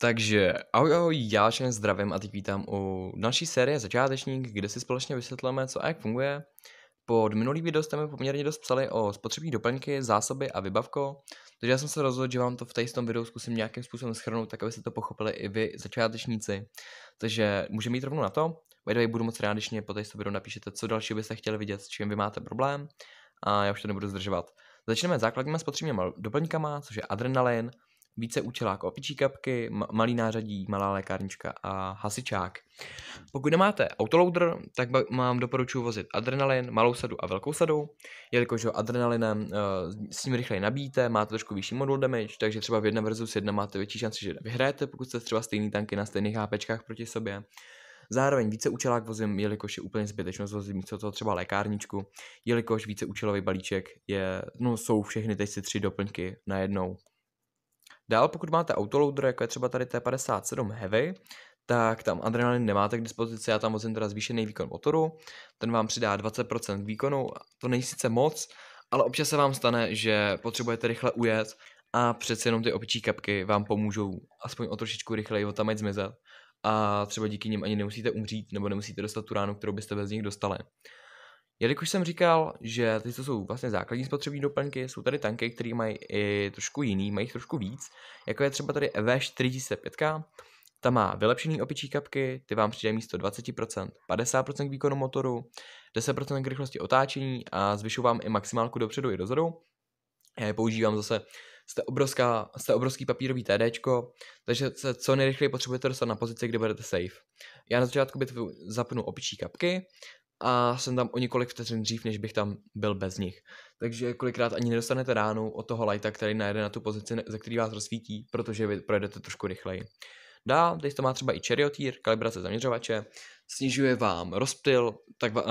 Takže ahoj, ahoj, já všem zdravím a teď vítám u další série Začátečník, kde si společně vysvětlíme, co a jak funguje. Pod minulý video jste mi poměrně dost psali o spotřební doplňky, zásoby a vybavko, takže já jsem se rozhodl, že vám to v tom videu zkusím nějakým způsobem schrnout, tak abyste to pochopili i vy začátečníci. Takže můžeme jít rovnou na to. Vejdej, budu moc rád, když mě po tom videu napíšete, co další byste chtěli vidět, s čím vy máte problém a já už to nebudu zdržovat. Začneme základníma spotřebníma doplňkama, což je adrenalin, více účelák opičí kapky, malý nářadí, malá lékárnička a hasičák. Pokud nemáte autoloader, tak vám doporučuji vozit adrenalin, malou sadu a velkou sadu, jelikož ho adrenalinem uh, s ním rychleji nabíjíte, máte trošku vyšší modul damage, takže třeba v 1 versus 1 máte větší šanci, že vyhrajete, pokud jste třeba stejný tanky na stejných HPčkách proti sobě. Zároveň více účelák vozím, jelikož je úplně zbytečnost vozit místo toho třeba lékárničku, jelikož více účelový balíček je, no jsou všechny teď si tři doplňky najednou. Dál, pokud máte autoloader, jako je třeba tady T57 Heavy, tak tam adrenalin nemáte k dispozici, já tam vozím teda zvýšený výkon motoru, ten vám přidá 20% výkonu, to není sice moc, ale občas se vám stane, že potřebujete rychle ujet a přeci jenom ty opičí kapky vám pomůžou aspoň o trošičku rychleji ho tam zmizet a třeba díky nim ani nemusíte umřít nebo nemusíte dostat tu ránu, kterou byste bez nich dostali. Jelikož jsem říkal, že ty to jsou vlastně základní spotřební doplňky, jsou tady tanky, které mají i trošku jiný, mají jich trošku víc, jako je třeba tady EV4005, ta má vylepšený opičí kapky, ty vám přidají místo 20%, 50% k výkonu motoru, 10% k rychlosti otáčení a zvyšují vám i maximálku dopředu i dozadu. Já je používám zase, jste, obrovská, jste obrovský papírový TD, takže se co nejrychleji potřebujete dostat na pozici, kde budete safe. Já na začátku bitvy zapnu opičí kapky a jsem tam o několik vteřin dřív, než bych tam byl bez nich. Takže kolikrát ani nedostanete ránu od toho lighta, který najde na tu pozici, ze který vás rozsvítí, protože vy projedete trošku rychleji. Dál, teď to má třeba i čeriotír, kalibrace zaměřovače, snižuje vám rozptyl, tak, uh,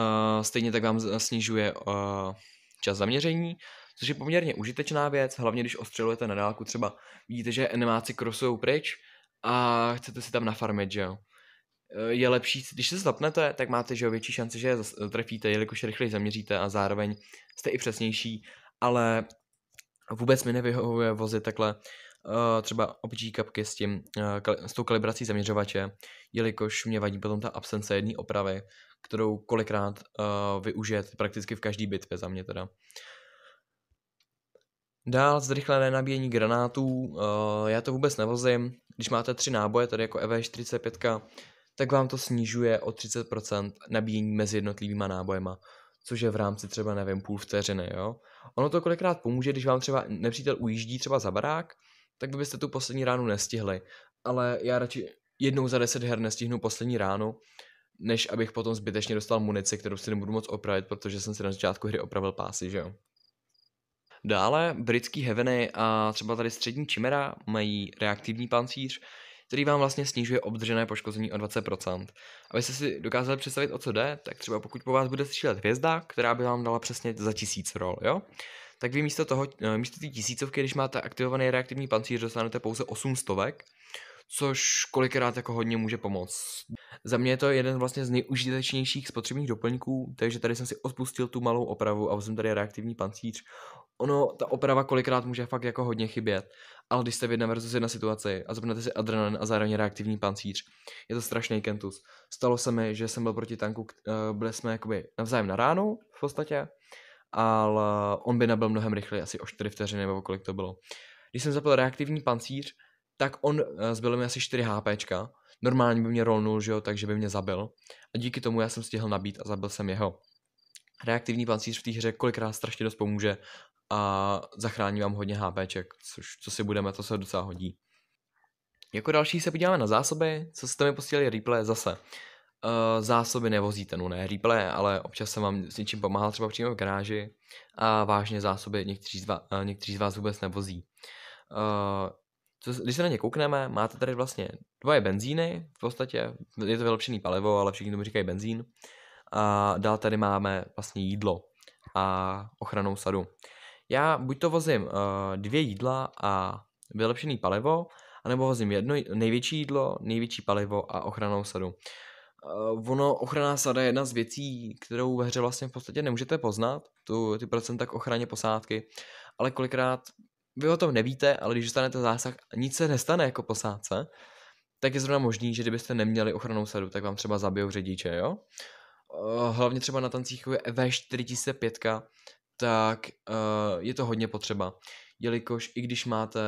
stejně tak vám snižuje uh, čas zaměření, což je poměrně užitečná věc, hlavně když ostřelujete na dálku, třeba vidíte, že enemáci krosují pryč a chcete si tam nafarmit, že jo. Eh, je lepší, když se zapnete, tak máte že jo, větší šanci, že je trefíte, jelikož rychleji zaměříte a zároveň jste i přesnější, ale vůbec mi nevyhovuje vozit takhle eh, třeba obří kapky s, tím, eh, s tou kalibrací zaměřovače, jelikož mě vadí potom ta absence jedné opravy, kterou kolikrát využijete prakticky v každý bitvě za mě teda. Dál zrychlené nabíjení granátů, já to vůbec nevozím, když máte tři náboje, tady jako EV45, tak vám to snižuje o 30% nabíjení mezi jednotlivýma nábojema, což je v rámci třeba, nevím, půl vteřiny, jo. Ono to kolikrát pomůže, když vám třeba nepřítel ujíždí třeba za barák, tak byste tu poslední ránu nestihli, ale já radši jednou za 10 her nestihnu poslední ránu, než abych potom zbytečně dostal munici, kterou si nebudu moc opravit, protože jsem si na začátku hry opravil pásy, že jo. Dále britský Heveny a třeba tady střední čimera mají reaktivní pancíř, který vám vlastně snižuje obdržené poškození o 20%. Abyste si dokázali představit, o co jde, tak třeba pokud po vás bude střílet hvězda, která by vám dala přesně za tisíc rol, jo? tak vy místo toho, eh, místo té tisícovky, když máte aktivovaný reaktivní pancíř, dostanete pouze 800. stovek, což kolikrát jako hodně může pomoct. Za mě je to jeden vlastně z nejužitečnějších spotřebních doplňků, takže tady jsem si odpustil tu malou opravu a vzal jsem tady reaktivní pancíř. Ono, ta oprava kolikrát může fakt jako hodně chybět, ale když jste v jedné versus jedna situaci a zapnete si adrenalin a zároveň reaktivní pancíř, je to strašný kentus. Stalo se mi, že jsem byl proti tanku, eh, byli jsme jakoby navzájem na ránu v podstatě, ale on by nebyl mnohem rychleji, asi o 4 vteřiny nebo kolik to bylo. Když jsem zapil reaktivní pancíř, tak on, eh, zbyl mi asi 4 HPčka, normálně by mě rolnul, že jo, takže by mě zabil. A díky tomu já jsem stihl nabít a zabil jsem jeho. Reaktivní pancíř v té hře kolikrát strašně dost pomůže a zachrání vám hodně HPček, což co si budeme, to se docela hodí. Jako další se podíváme na zásoby, co jste mi posílali replay zase. Uh, zásoby nevozíte, no ne replay, ale občas jsem vám s něčím pomáhal třeba přímo v garáži a vážně zásoby někteří z vás, uh, někteří z vás vůbec nevozí. Uh, co, když se na ně koukneme, máte tady vlastně dvoje benzíny, v podstatě je to vylepšený palivo, ale všichni tomu říkají benzín. A dál tady máme vlastně jídlo a ochranou sadu. Já buď to vozím uh, dvě jídla a vylepšený palivo, anebo vozím jedno největší jídlo, největší palivo a ochranou sadu. Uh, ono, ochranná sada je jedna z věcí, kterou ve hře vlastně v podstatě nemůžete poznat, tu, ty procenta k ochraně posádky, ale kolikrát vy o tom nevíte, ale když dostanete zásah a nic se nestane jako posádce, tak je zrovna možný, že kdybyste neměli ochranou sadu, tak vám třeba zabijou řidiče, jo? Eh, hlavně třeba na tancích jako je v 4005 tak eh, je to hodně potřeba, jelikož i když máte,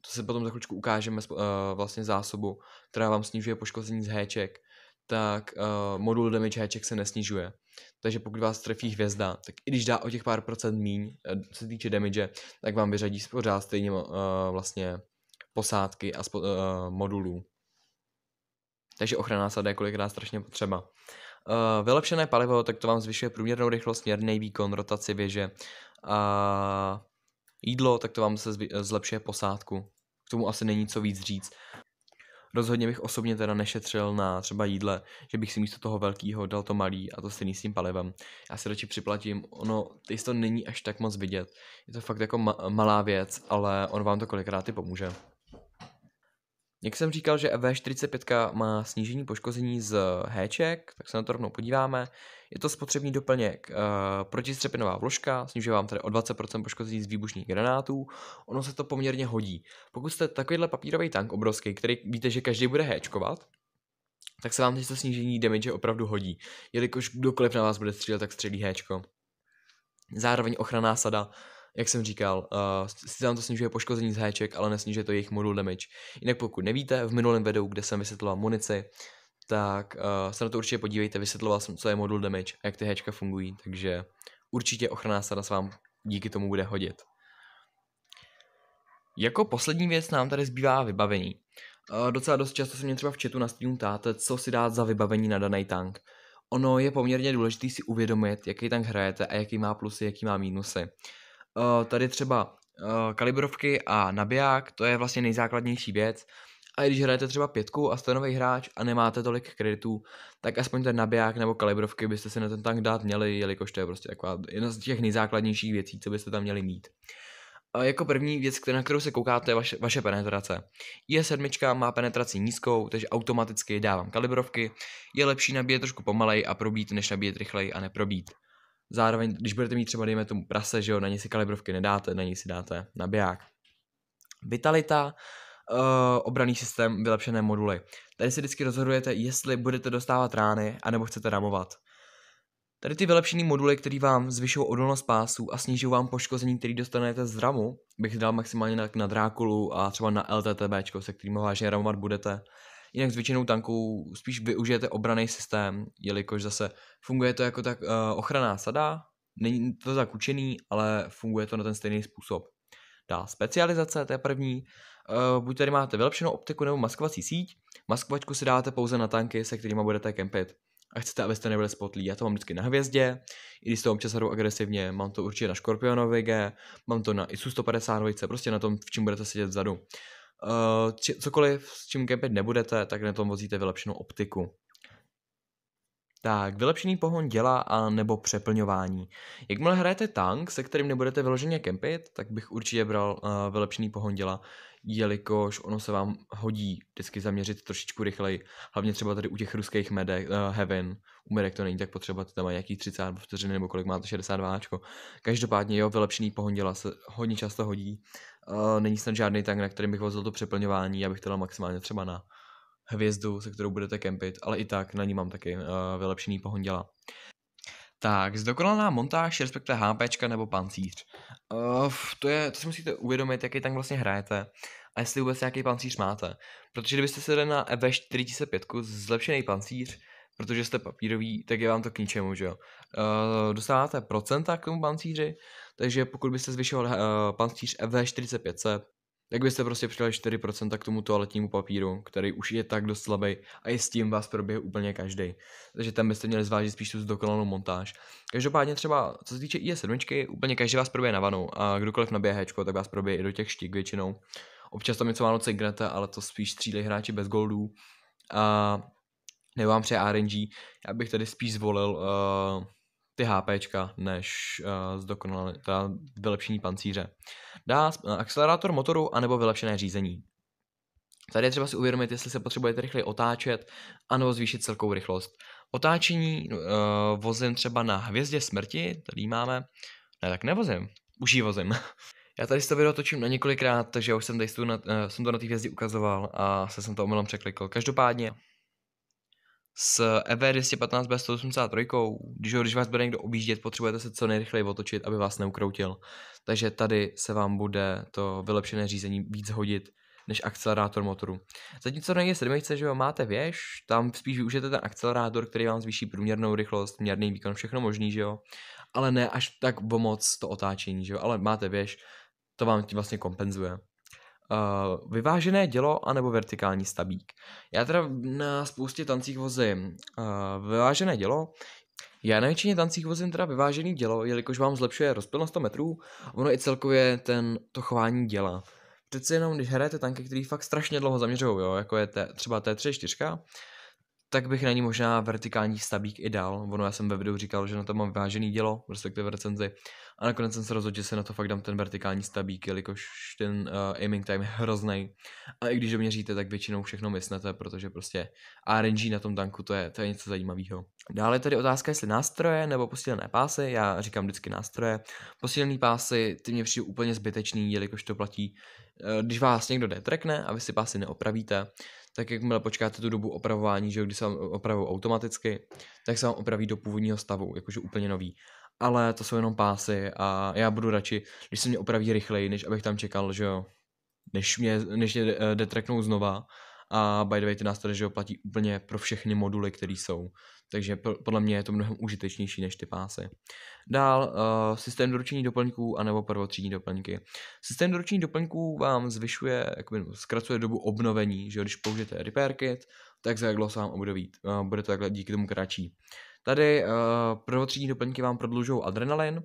to se potom za chvíličku ukážeme, eh, vlastně zásobu, která vám snižuje poškození z héček, tak uh, modul damage háček se nesnižuje. Takže pokud vás trefí hvězda, tak i když dá o těch pár procent míň, eh, co se týče damage, tak vám vyřadí pořád stejně uh, vlastně posádky a spo, uh, modulů. Takže ochranná sada je kolikrát strašně potřeba. Uh, vylepšené palivo, tak to vám zvyšuje průměrnou rychlost, směrný výkon, rotaci věže. A uh, jídlo, tak to vám se zlepšuje posádku. K tomu asi není co víc říct. Rozhodně bych osobně teda nešetřil na třeba jídle, že bych si místo toho velkého dal to malý a to stejný s tím palivem. Já si radši připlatím, ono, ty to není až tak moc vidět. Je to fakt jako ma- malá věc, ale on vám to kolikrát i pomůže. Jak jsem říkal, že V45 má snížení poškození z héček, tak se na to rovnou podíváme. Je to spotřební doplněk e, protistřepinová vložka, snižuje vám tedy o 20% poškození z výbušných granátů. Ono se to poměrně hodí. Pokud jste takovýhle papírový tank obrovský, který víte, že každý bude héčkovat, tak se vám to snížení damage opravdu hodí, jelikož kdokoliv na vás bude střílet, tak střílí héčko. Zároveň ochranná sada jak jsem říkal, uh, eh, si tam to snižuje poškození z háček, ale nesnižuje to jejich modul damage. Jinak pokud nevíte, v minulém videu, kde jsem vysvětloval munici, tak uh, se na to určitě podívejte, vysvětloval jsem, co je modul damage a jak ty háčka fungují, takže určitě ochranná sada s vám díky tomu bude hodit. Jako poslední věc nám tady zbývá vybavení. Uh, docela dost často se mě třeba v chatu na streamu ptáte, co si dát za vybavení na daný tank. Ono je poměrně důležité si uvědomit, jaký tank hrajete a jaký má plusy, jaký má mínusy. Eh, tady třeba eh, kalibrovky a nabiják, to je vlastně nejzákladnější věc. A když hrajete třeba pětku a jste nový hráč a nemáte tolik kreditů, tak aspoň ten nabiják nebo kalibrovky byste si na ten tank dát měli, jelikož to je prostě taková jedna z těch nejzákladnějších věcí, co byste tam měli mít. A jako první věc, na kterou se koukáte, je vaše, vaše penetrace. Je7 má penetraci nízkou, takže automaticky dávám kalibrovky. Je lepší nabíjet trošku pomalej a probít, než nabíjet rychleji a neprobít. Zároveň, když budete mít třeba, dejme tomu prase, že jo, na něj si kalibrovky nedáte, na něj si dáte nabiják. Vitalita, uh, eh, obraný systém, vylepšené moduly. Tady si vždycky rozhodujete, jestli budete dostávat rány, anebo chcete ramovat. Tady ty vylepšené moduly, které vám zvyšují odolnost pásů a snižují vám poškození, který dostanete z ramu, bych dal maximálně na, na Drákulu a třeba na LTTB, se kterým vážně ramovat budete. Jinak s většinou tanků spíš využijete obraný systém, jelikož zase funguje to jako tak uh, ochranná sada, není to tak učený, ale funguje to na ten stejný způsob. Dál specializace, to je první. Uh, buď tady máte vylepšenou optiku nebo maskovací síť. Maskovačku si dáte pouze na tanky, se kterými budete kempit. A chcete, abyste nebyli spotlí. Já to mám vždycky na hvězdě, i když to občas hru agresivně, mám to určitě na Scorpionovi G, mám to na ISU 150, prostě na tom, v čem budete sedět vzadu. Eh, či, cokoliv, s čím kempit nebudete, tak na tom vozíte vylepšenou optiku. Tak, vylepšený pohon děla a nebo přeplňování. Jakmile hrajete tank, se kterým nebudete vyloženě kempit, tak bych určitě bral uh, vylepšený pohon děla, jelikož ono se vám hodí vždycky zaměřit trošičku rychleji. Hlavně třeba tady u těch ruských medek, uh, eh, heaven, u medek to není tak potřeba, ty tam mají nějaký 30 vteřiny, nebo kolik máte 62. Každopádně jo, vylepšený pohon děla se hodně často hodí Uh, není snad žádný tank, na kterým bych vozil to přeplňování, já bych to dal maximálně třeba na hvězdu, se kterou budete kempit, ale i tak na ní mám taky uh, vylepšený pohon děla. Tak, zdokonalá montáž, respektive HPčka nebo pancíř. Uh, to, je, to si musíte uvědomit, jaký tank vlastně hrajete a jestli vůbec nějaký pancíř máte. Protože kdybyste se dali na EV 4500 zlepšený pancíř, protože jste papírový, tak je vám to k ničemu, že jo. Uh, dostáváte procenta k tomu pancíři, takže pokud byste zvyšoval uh, eh, pancíř FV4500, tak byste prostě přidali 4% k tomu toaletnímu papíru, který už je tak dost slabý a i s tím vás proběh úplně každý. Takže tam byste měli zvážit spíš tu dokonalou montáž. Každopádně třeba, co se týče IS7, úplně každý vás proběje na vanu a kdokoliv na BH, tak vás proběje i do těch štik většinou. Občas tam něco málo cignete, ale to spíš střílej hráči bez goldů. A nebo vám přeje RNG, já bych tady spíš zvolil uh, ty HPčka, než uh, eh, zdokonalé, teda vylepšení pancíře. Dá eh, akcelerátor motoru anebo vylepšené řízení. Tady je třeba si uvědomit, jestli se potřebujete rychle otáčet, anebo zvýšit celkovou rychlost. Otáčení uh, vozím třeba na hvězdě smrti, tady máme, ne tak nevozím, už ji vozím. Já tady si to video točím na několikrát, takže už jsem, tady na, uh, jsem to na té hvězdě ukazoval a se jsem to omylem překlikl. Každopádně s EV215B183, když, ho, když vás bude někdo objíždět, potřebujete se co nejrychleji otočit, aby vás neukroutil. Takže tady se vám bude to vylepšené řízení víc hodit než akcelerátor motoru. Zatímco na G7, že jo, máte věž, tam spíš využijete ten akcelerátor, který vám zvýší průměrnou rychlost, měrný výkon, všechno možný, že jo. Ale ne až tak pomoc to otáčení, že jo, ale máte věž, to vám tím vlastně kompenzuje. Uh, vyvážené dělo anebo vertikální stabík. Já teda na spoustě tancích vozím uh, vyvážené dělo. Já na většině tancích vozím teda vyvážený dělo, jelikož vám zlepšuje rozpěl 100 metrů, ono i celkově ten, to chování děla. Přece jenom, když hrajete tanky, který fakt strašně dlouho zaměřují, jo, jako je te, třeba T3, 4, tak bych na ní možná vertikální stabík i dal. Ono já jsem ve videu říkal, že na to mám vážený dělo, respektive recenzi. A nakonec jsem se rozhodl, že se na to fakt dám ten vertikální stabík, jelikož ten uh, aiming time je hrozný. A i když ho měříte, tak většinou všechno myslete, protože prostě RNG na tom tanku to je, to je něco zajímavého. Dále tady otázka, jestli nástroje nebo posílené pásy. Já říkám vždycky nástroje. Posílené pásy, ty mě přijdu úplně zbytečný, jelikož to platí, uh, když vás někdo detrekne a vy si pásy neopravíte, tak jakmile počkáte tu dobu opravování, že když se vám opravují automaticky, tak se vám opraví do původního stavu, jakože úplně nový. Ale to jsou jenom pásy a já budu radši, když se mě opraví rychleji, než abych tam čekal, že jo, než mě, než mě eh, detreknou znova, a by the way, ty nástroje, že ho platí úplně pro všechny moduly, které jsou. Takže podle mě je to mnohem užitečnější než ty pásy. Dál uh, systém doručení doplňků anebo prvotřídní doplňky. Systém doručení doplňků vám zvyšuje, jakoby, zkracuje dobu obnovení, že když použijete repair kit, tak za jak dlouho se vám obnoví. Uh, bude to takhle díky tomu kratší. Tady uh, prvotřídní doplňky vám prodlužují adrenalin,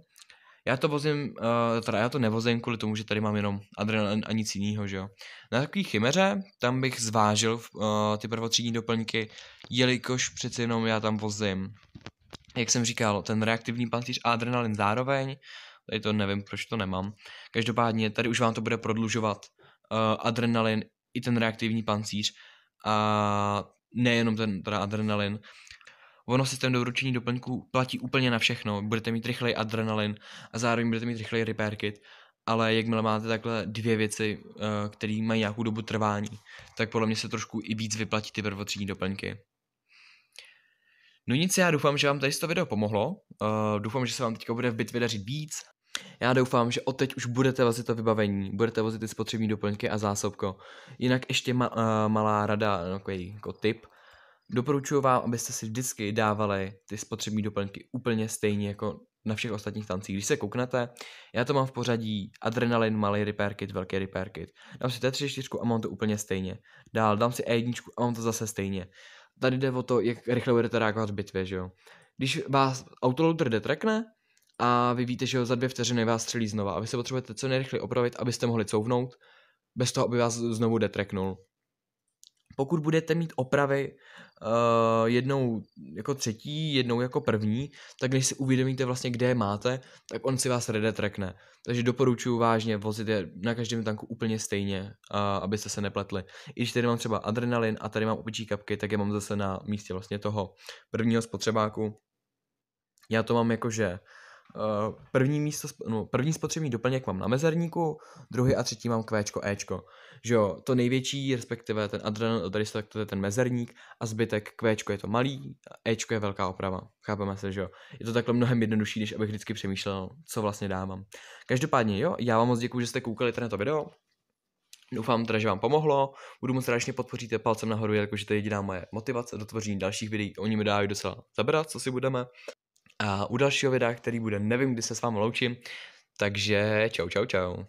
já to vozím, uh, teda já to nevozím kvůli tomu, že tady mám jenom adrenalin a nic jiného, že jo. Na takový chymeře, tam bych zvážil uh, ty prvotřídní doplňky, jelikož přeci jenom já tam vozím, jak jsem říkal, ten reaktivní pancíř a adrenalin zároveň, tady to nevím, proč to nemám. Každopádně tady už vám to bude prodlužovat uh, adrenalin i ten reaktivní pancíř a nejenom ten teda adrenalin. Ono systém doručení doplňků platí úplně na všechno. Budete mít rychlej adrenalin a zároveň budete mít rychlej repair kit. Ale jakmile máte takhle dvě věci, eh, které mají nějakou dobu trvání, tak podle mě se trošku i víc vyplatí ty prvotřídní doplňky. No nic, já doufám, že vám tady to video pomohlo. Uh, doufám, že se vám teďka bude v bitvě dařit víc. Já doufám, že od teď už budete vozit to vybavení, budete vozit ty spotřební doplňky a zásobko. Jinak ještě ma- uh, malá rada, takový jako tip. Doporučuji vám, abyste si vždycky dávali ty spotřební doplňky úplně stejně jako na všech ostatních tancích. Když se kouknete, já to mám v pořadí adrenalin, malý repair kit, velký repair kit. Dám si T34 a mám to úplně stejně. Dál dám si E1 a mám to zase stejně. Tady jde o to, jak rychle budete reagovat v bitvě, že jo. Když vás autoloader detrekne, a vy víte, že ho za dvě vteřiny vás střelí znova a vy se potřebujete co nejrychleji opravit, abyste mohli couvnout, bez toho, aby vás znovu detreknul. Pokud budete mít opravy uh, jednou jako třetí, jednou jako první, tak když si uvědomíte vlastně, kde je máte, tak on si vás redetrekne. Takže doporučuji vážně vozit je na každém tanku úplně stejně, uh, abyste se nepletli. I když tady mám třeba adrenalin a tady mám opičí kapky, tak je mám zase na místě vlastně toho prvního spotřebáku. Já to mám jakože Eh, první, místo, no, první spotřební doplněk mám na mezerníku, druhý a třetí mám Qčko, Ečko. Že jo, to největší, respektive ten adrenal tady tak to je ten mezerník a zbytek kvěčko je to malý, Ečko je velká oprava. Chápeme se, že jo. Je to takhle mnohem jednodušší, než abych vždycky přemýšlel, co vlastně dávám. Každopádně jo, já vám moc děkuji, že jste koukali tady na to video. Doufám teda, že vám pomohlo. Budu moc rád, podpoříte palcem nahoru, jakože to je jediná moje motivace do tvoření dalších videí. Oni mi dávají docela zabrat, co si budeme a u dalšího videa, který bude, nevím, kdy se s vámi loučím, takže čau, čau, čau.